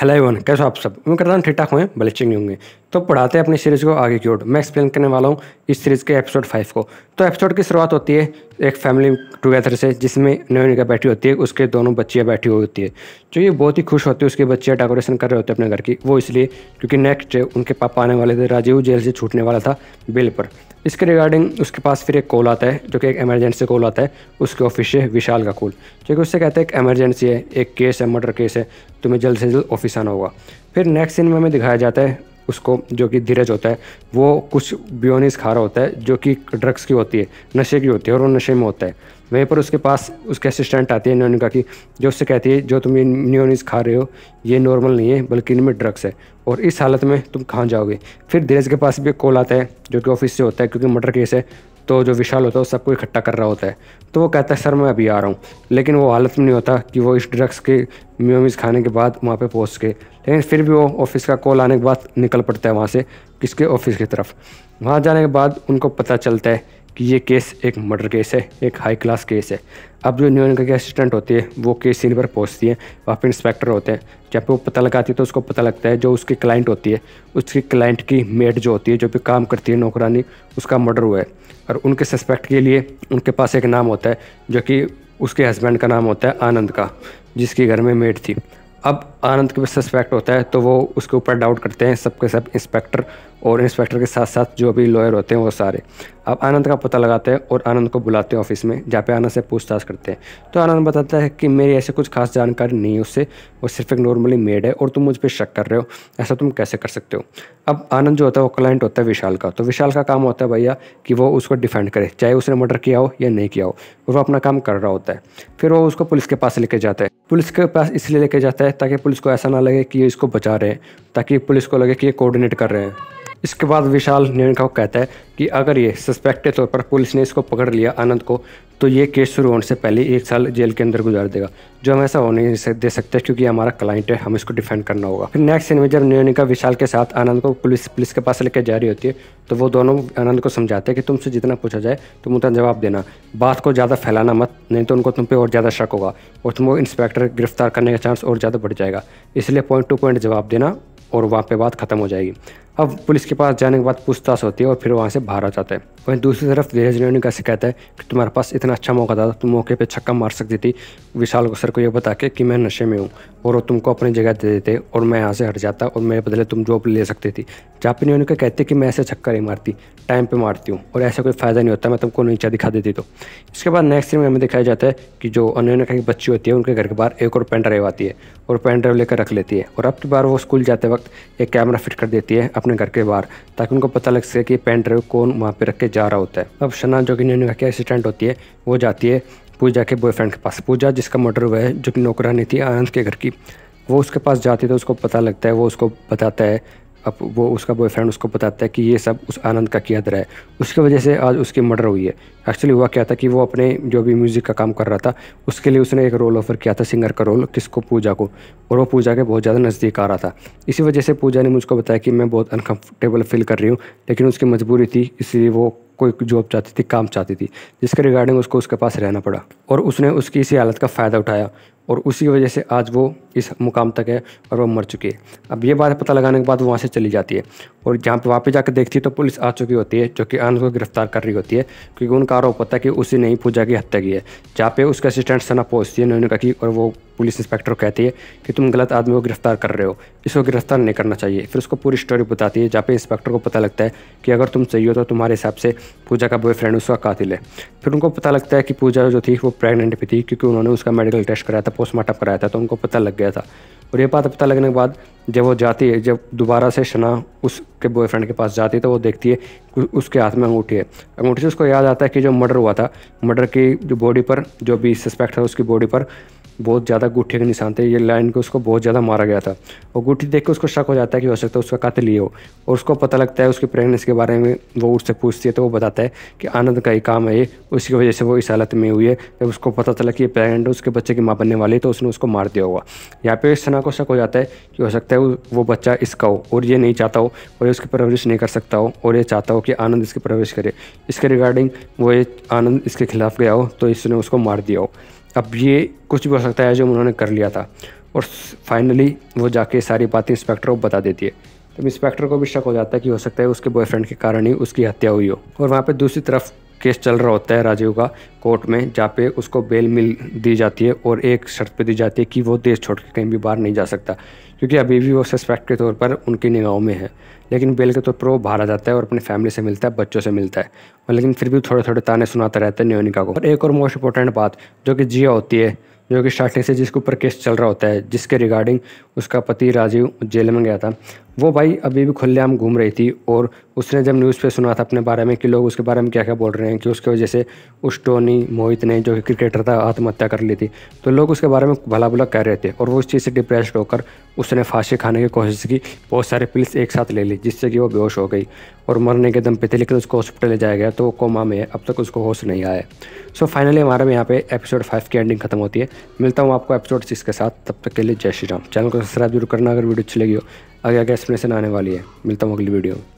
hello Avon कैसे आप सब मैं कर हूँ ठीक ठाक हुए बलिचिंग होंगे तो पढ़ाते हैं अपनी सीरीज़ को आगे की ओर मैं एक्सप्लेन करने वाला हूँ इस सीरीज़ के एपिसोड फाइव को तो एपिसोड की शुरुआत होती है एक फैमिली टुगेदर से जिसमें नवनिका बैठी होती है उसके दोनों बच्चियाँ बैठी हुई होती है जो ये बहुत ही खुश होती है उसकी बच्चियाँ डेकोरेशन कर रहे होते हैं अपने घर की वो इसलिए क्योंकि नेक्स्ट डे उनके पापा आने वाले थे राजीव जेल से छूटने वाला था बिल पर इसके रिगार्डिंग उसके पास फिर एक कॉल आता है जो कि एक एमरजेंसी कॉल आता है उसके ऑफिस से विशाल का कॉल जो कि उससे कहता है एक एमरजेंसी है एक केस है मर्डर केस है तुम्हें जल्द से जल्द ऑफिस आना होगा फिर नेक्स्ट सीन में हमें दिखाया जाता है उसको जो कि धीरज होता है वो कुछ बियोनिस खा रहा होता है जो कि ड्रग्स की होती है नशे की होती है और वो नशे में होता है वहीं पर उसके पास उसके असिस्टेंट आती है इन्होंने कहा कि जो उससे कहती है जो तुम ये न्योनिस खा रहे हो ये नॉर्मल नहीं है बल्कि इनमें ड्रग्स है और इस हालत में तुम कहाँ जाओगे फिर धीरज के पास भी कॉल आता है जो कि ऑफिस से होता है क्योंकि मर्डर केस है तो जो विशाल होता है वो सबको इकट्ठा कर रहा होता है तो वो कहता है सर मैं अभी आ रहा हूँ लेकिन वो हालत में नहीं होता कि वो इस ड्रग्स के म्योमीज खाने के बाद वहाँ पे पहुँच के लेकिन फिर भी वो ऑफिस का कॉल आने के बाद निकल पड़ता है वहाँ से किसके ऑफिस की तरफ वहाँ जाने के बाद उनको पता चलता है कि ये केस एक मर्डर केस है एक हाई क्लास केस है अब जो न्यू की असिस्टेंट होती है वो केस सीन पर पहुँचती है वहाँ पर इंस्पेक्टर होते हैं जब वो पता लगाती है तो उसको पता लगता है जो उसकी क्लाइंट होती है उसकी क्लाइंट की मेट जो होती है जो भी काम करती है नौकरानी उसका मर्डर हुआ है और उनके सस्पेक्ट के लिए उनके पास एक नाम होता है जो कि उसके हस्बैंड का नाम होता है आनंद का जिसके घर में मेट थी अब आनंद के पे सस्पेक्ट होता है तो वो उसके ऊपर डाउट करते हैं सबके सब इंस्पेक्टर और इंस्पेक्टर के साथ साथ जो भी लॉयर होते हैं वो सारे अब आनंद का पता लगाते हैं और आनंद को बुलाते हैं ऑफिस में जहाँ पे आनंद से पूछताछ करते हैं तो आनंद बताता है कि मेरी ऐसे कुछ खास जानकारी नहीं है उससे वो सिर्फ एक नॉर्मली मेड है और तुम मुझ पर शक कर रहे हो ऐसा तुम कैसे कर सकते हो अब आनंद जो होता है वो क्लाइंट होता है विशाल का तो विशाल का काम होता है भैया कि वो उसको डिफेंड करे चाहे उसने मर्डर किया हो या नहीं किया हो और वो अपना काम कर रहा होता है फिर वो उसको पुलिस के पास लेके जाता है पुलिस के पास इसलिए लेके जाता है ताकि पुलिस को ऐसा ना लगे कि ये इसको बचा रहे हैं ताकि पुलिस को लगे कि ये कोऑर्डिनेट कर रहे हैं इसके बाद विशाल को कहता है कि अगर ये सस्पेक्टेड तौर पर पुलिस ने इसको पकड़ लिया आनंद को तो ये केस शुरू होने से पहले एक साल जेल के अंदर गुजार देगा जो हम ऐसा होने दे सकते हैं क्योंकि हमारा क्लाइंट है हम इसको डिफेंड करना होगा फिर नेक्स्ट सीन में जब नियोनिका विशाल के साथ आनंद को पुलिस पुलिस के पास लेके जा रही होती है तो वो दोनों आनंद को समझाते हैं कि तुमसे जितना पूछा जाए तुम उतना जवाब देना बात को ज़्यादा फैलाना मत नहीं तो उनको तुम पे और ज़्यादा शक होगा और तुमको इंस्पेक्टर गिरफ्तार करने का चांस और ज़्यादा बढ़ जाएगा इसलिए पॉइंट टू पॉइंट जवाब देना और वहाँ पर बात ख़त्म हो जाएगी अब पुलिस के पास जाने के बाद पूछताछ होती है और फिर वहाँ से बाहर आ जाता है वहीं दूसरी तरफ धीरज रेणु का कहते है कि तुम्हारे पास इतना अच्छा मौका था तुम मौके पे छक्का मार सकती थी विशाल को सर को ये बता के कि मैं नशे में हूँ और वो तुमको अपनी जगह दे देते और मैं यहाँ से हट जाता और मेरे बदले तुम जॉब ले सकती थी जापानी रेणु का कहते कि मैं ऐसे छक्का नहीं मारती टाइम पर मारती हूँ और ऐसा कोई फ़ायदा नहीं होता मैं तुमको नीचा दिखा देती तो इसके बाद नेक्स्ट सीन में हमें दिखाया जाता है कि जो अन्य की बच्ची होती है उनके घर के बाहर एक और पेन ड्राइव आती है और पेन ड्राइव लेकर रख लेती है और अब की बार वो स्कूल जाते वक्त एक कैमरा फिट कर देती है अपने घर के बाहर ताकि उनको पता लग सके कि पेन ड्राइव कौन वहाँ पे रख के जा रहा होता है अब शना जो कि नैनू की असिस्टेंट होती है वो जाती है पूजा के बॉयफ्रेंड के पास पूजा जिसका मर्डर हुआ है जो कि नौकरानी थी आनंद के घर की वो उसके पास जाती है तो उसको पता लगता है वो उसको बताता है अब वो उसका बॉयफ्रेंड उसको बताता है कि ये सब उस आनंद का किया है उसकी वजह से आज उसकी मर्डर हुई है एक्चुअली हुआ क्या था कि वो अपने जो भी म्यूज़िक का काम कर रहा था उसके लिए उसने एक रोल ऑफर किया था सिंगर का रोल किसको पूजा को और वो पूजा के बहुत ज़्यादा नज़दीक आ रहा था इसी वजह से पूजा ने मुझको बताया कि मैं बहुत अनकम्फर्टेबल फील कर रही हूँ लेकिन उसकी मजबूरी थी इसलिए वो कोई जॉब चाहती थी काम चाहती थी जिसके रिगार्डिंग उसको उसके पास रहना पड़ा और उसने उसकी इसी हालत का फ़ायदा उठाया और उसी वजह से आज वो इस मुकाम तक है और वो मर चुकी है अब ये बात पता लगाने के बाद वहाँ से चली जाती है और जहाँ पे वहाँ पे जाकर देखती है तो पुलिस आ चुकी होती है जो कि आनंद को गिरफ्तार कर रही होती है क्योंकि उनका आरोप होता है कि उसी ने ही पूजा की हत्या की है जहाँ पे उसके असिस्टेंट सना पहुँचती है उन्होंने कहा कि और वो पुलिस इंस्पेक्टर को कहती है कि तुम गलत आदमी को गिरफ्तार कर रहे हो इसको गिरफ्तार नहीं करना चाहिए फिर उसको पूरी स्टोरी बताती है जहाँ पे इंस्पेक्टर को पता लगता है कि अगर तुम चाहिए तो तुम्हारे हिसाब से पूजा का बॉयफ्रेंड उसका कातिल है फिर उनको पता लगता है कि पूजा जो थी वो प्रेगनेंट भी थी क्योंकि उन्होंने उसका मेडिकल टेस्ट कराया था पोस्टमार्टम कराया था तो उनको पता लग गया था और ये बात पता लगने के बाद जब वो जाती है जब दोबारा से शना उसके बॉयफ्रेंड के पास जाती है तो वो देखती है उसके हाथ में अंगूठी है अंगूठी से उसको याद आता है कि जो मर्डर हुआ था मर्डर की जो बॉडी पर जो भी सस्पेक्ट है उसकी बॉडी पर बहुत ज़्यादा गुट्ठे के निशान थे ये लाइन को उसको बहुत ज़्यादा मारा गया था और गुट्ठी देख के उसको शक हो जाता है कि हो सकता है उसका कातिल ये हो और उसको पता लगता है उसकी प्रेगनेंस के बारे में वो उससे पूछती है तो वो बताता है कि आनंद का ही काम है ये उसकी वजह से वो इस हालत में हुई है जब उसको पता चला कि ये प्रेगनेंट उसके बच्चे की माँ बनने वाली तो उसने उसको मार दिया होगा यहाँ इस सना को शक हो जाता है कि हो सकता है वो बच्चा इसका हो और ये नहीं चाहता हो और ये उसकी परवरिश नहीं कर सकता हो और ये चाहता हो कि आनंद इसकी परवरिश करे इसके रिगार्डिंग वो ये आनंद इसके खिलाफ गया हो तो इसने उसको मार दिया हो अब ये कुछ भी हो सकता है जो उन्होंने कर लिया था और फाइनली वो जाके सारी बातें इंस्पेक्टर को बता देती है तब इंस्पेक्टर को भी शक हो जाता है कि हो सकता है उसके बॉयफ्रेंड के कारण ही उसकी हत्या हुई हो और वहाँ पर दूसरी तरफ केस चल रहा होता है राजीव का कोर्ट में जहाँ पे उसको बेल मिल दी जाती है और एक शर्त पे दी जाती है कि वो देश छोड़ के कहीं भी बाहर नहीं जा सकता क्योंकि अभी भी वो सस्पेक्ट के तौर पर उनकी निगाहों में है लेकिन बेल के तौर पर वो बाहर आ जाता है और अपनी फैमिली से मिलता है बच्चों से मिलता है और लेकिन फिर भी थोड़े थोड़े ताने सुनाता रहता है न्योनिका को और एक और मोस्ट इंपॉर्टेंट बात जो कि जिया होती है जो कि स्टार्टिंग से जिसके ऊपर केस चल रहा होता है जिसके रिगार्डिंग उसका पति राजीव जेल में गया था वो भाई अभी भी खुलेआम घूम रही थी और उसने जब न्यूज़ पे सुना था अपने बारे में कि लोग उसके बारे में क्या क्या बोल रहे हैं कि उसके वजह से उस टोनी मोहित ने जो क्रिकेटर था आत्महत्या कर ली थी तो लोग उसके बारे में भला भुला कह रहे थे और वो उस चीज़ से डिप्रेस्ड होकर उसने फांसी खाने की कोशिश की बहुत सारे पिल्स एक साथ ले ली जिससे कि वो बेहोश हो गई और मरने के दम पे थे लेकिन उसको हॉस्पिटल ले जाया गया तो वो कोमा में है अब तक उसको होश नहीं आया सो फाइनली हमारे यहाँ पे एपिसोड फाइव की एंडिंग खत्म होती है मिलता हूँ आपको एपिसोड सिक्स के साथ तब तक के लिए जय श्री राम चैनल को सब्सक्राइब जरूर करना अगर वीडियो अच्छी लगी हो आगे आगे एक्सप्लेनेशन आने वाली है मिलता हूँ अगली वीडियो में